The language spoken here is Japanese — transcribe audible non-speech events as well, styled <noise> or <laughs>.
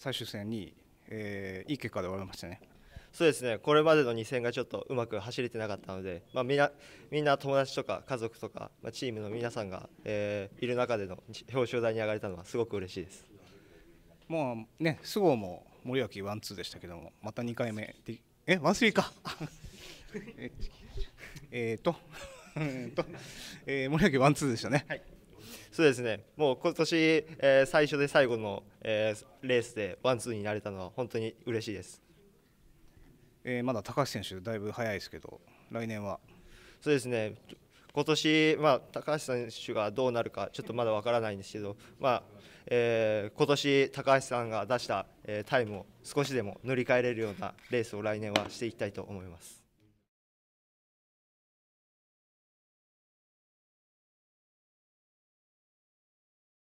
最終戦に、えー、いい結果で終わりましたね。そうですねこれまでの2戦がちょっとうまく走れてなかったので、まあ、みんなみんな友達とか家族とか、まあ、チームの皆さんが、えー、いる中での表彰台に上がれたのはすごく嬉しいですもうね菅生も森脇ワンツーでしたけどもまた2回目えワンスリーか <laughs> えっと <laughs> えっと、えー、森脇ワンツーでしたね。はいそうですね、もう今年、えー、最初で最後の、えー、レースでワンツーになれたのは本当に嬉しいです。えー、まだ高橋選手、だいぶ早いですけど、来年は。そうですね今年、まあ、高橋選手がどうなるかちょっとまだ分からないんですけど、まあえー、今年、高橋さんが出した、えー、タイムを少しでも塗り替えれるようなレースを来年はしていきたいと思います。